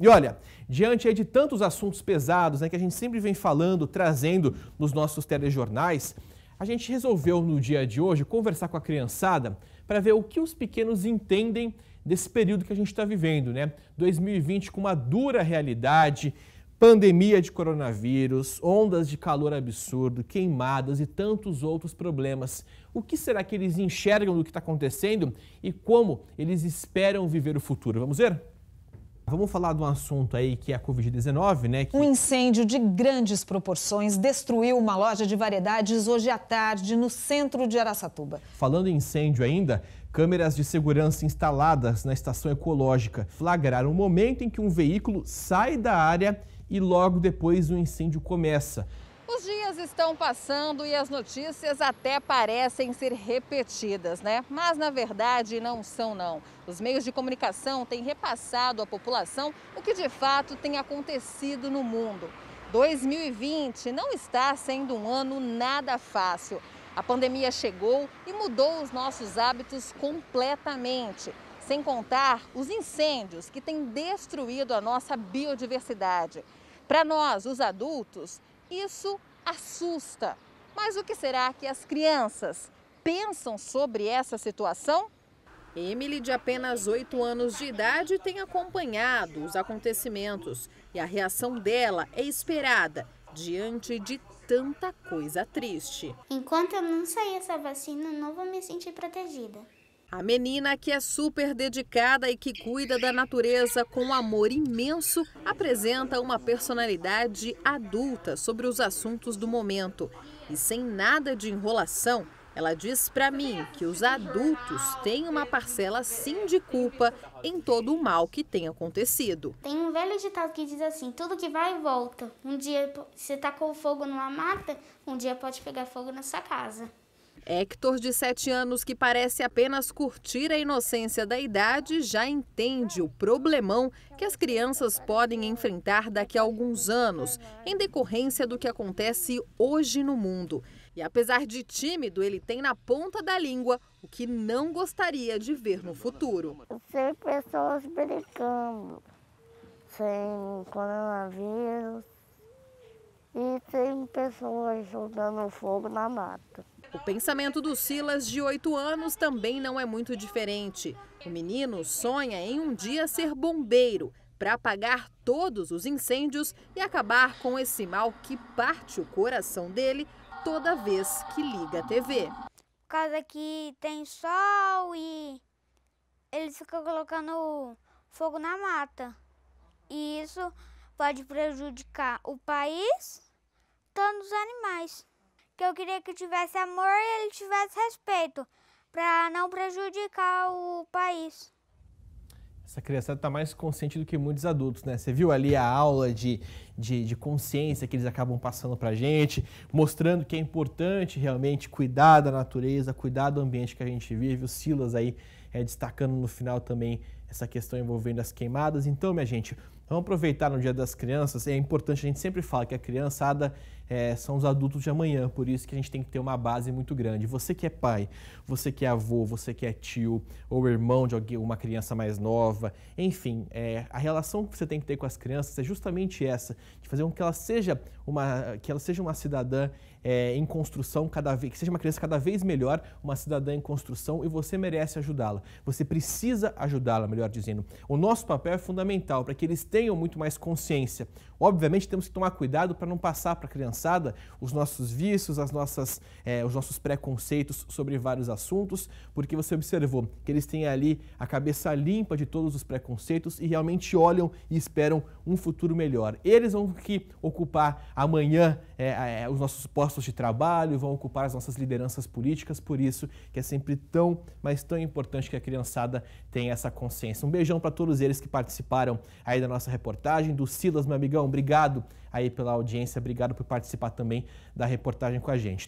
E olha, diante de tantos assuntos pesados né, que a gente sempre vem falando, trazendo nos nossos telejornais, a gente resolveu no dia de hoje conversar com a criançada para ver o que os pequenos entendem desse período que a gente está vivendo, né? 2020 com uma dura realidade, pandemia de coronavírus, ondas de calor absurdo, queimadas e tantos outros problemas. O que será que eles enxergam do que está acontecendo e como eles esperam viver o futuro? Vamos ver? Vamos falar de um assunto aí que é a Covid-19, né? Que... Um incêndio de grandes proporções destruiu uma loja de variedades hoje à tarde no centro de Araçatuba. Falando em incêndio ainda, câmeras de segurança instaladas na estação ecológica flagraram o momento em que um veículo sai da área e logo depois o um incêndio começa estão passando e as notícias até parecem ser repetidas, né? Mas na verdade não são não. Os meios de comunicação têm repassado à população o que de fato tem acontecido no mundo. 2020 não está sendo um ano nada fácil. A pandemia chegou e mudou os nossos hábitos completamente, sem contar os incêndios que têm destruído a nossa biodiversidade. Para nós, os adultos, isso assusta. Mas o que será que as crianças pensam sobre essa situação? Emily, de apenas 8 anos de idade, tem acompanhado os acontecimentos e a reação dela é esperada diante de tanta coisa triste. Enquanto eu não sair essa vacina, não vou me sentir protegida. A menina, que é super dedicada e que cuida da natureza com um amor imenso, apresenta uma personalidade adulta sobre os assuntos do momento. E sem nada de enrolação, ela diz para mim que os adultos têm uma parcela sim de culpa em todo o mal que tem acontecido. Tem um velho ditado que diz assim: tudo que vai volta. Um dia você tacou tá fogo numa mata, um dia pode pegar fogo na sua casa. Hector, de 7 anos, que parece apenas curtir a inocência da idade, já entende o problemão que as crianças podem enfrentar daqui a alguns anos, em decorrência do que acontece hoje no mundo. E apesar de tímido, ele tem na ponta da língua o que não gostaria de ver no futuro. sem pessoas brincando sem coronavírus e sem pessoas jogando fogo na mata. O pensamento do Silas, de 8 anos, também não é muito diferente. O menino sonha em um dia ser bombeiro para apagar todos os incêndios e acabar com esse mal que parte o coração dele toda vez que liga a TV. Por causa que tem sol e eles ficam colocando fogo na mata. E isso pode prejudicar o país, tanto os animais que eu queria que tivesse amor e ele tivesse respeito, para não prejudicar o país. Essa criança está mais consciente do que muitos adultos, né? Você viu ali a aula de, de, de consciência que eles acabam passando para gente, mostrando que é importante realmente cuidar da natureza, cuidar do ambiente que a gente vive. O Silas aí é, destacando no final também essa questão envolvendo as queimadas. Então, minha gente, vamos aproveitar no Dia das Crianças. É importante, a gente sempre fala que a criançada é, são os adultos de amanhã, por isso que a gente tem que ter uma base muito grande. Você que é pai, você que é avô, você que é tio ou irmão de alguém, uma criança mais nova, enfim, é, a relação que você tem que ter com as crianças é justamente essa, de fazer com que ela seja uma, que ela seja uma cidadã é, em construção cada vez, que seja uma criança cada vez melhor, uma cidadã em construção e você merece ajudá-la. Você precisa ajudá-la, melhor dizendo. O nosso papel é fundamental para que eles tenham muito mais consciência. Obviamente, temos que tomar cuidado para não passar para a criançada os nossos vícios, as nossas, é, os nossos preconceitos sobre vários assuntos, porque você observou que eles têm ali a cabeça limpa de todos os preconceitos e realmente olham e esperam um futuro melhor. Eles vão que ocupar amanhã é, é, os nossos postos de trabalho, vão ocupar as nossas lideranças políticas, por isso que é sempre tão, mas tão importante que a criançada tenha essa consciência. Um beijão para todos eles que participaram aí da nossa reportagem. Do Silas, meu amigão, obrigado aí pela audiência, obrigado por participar também da reportagem com a gente.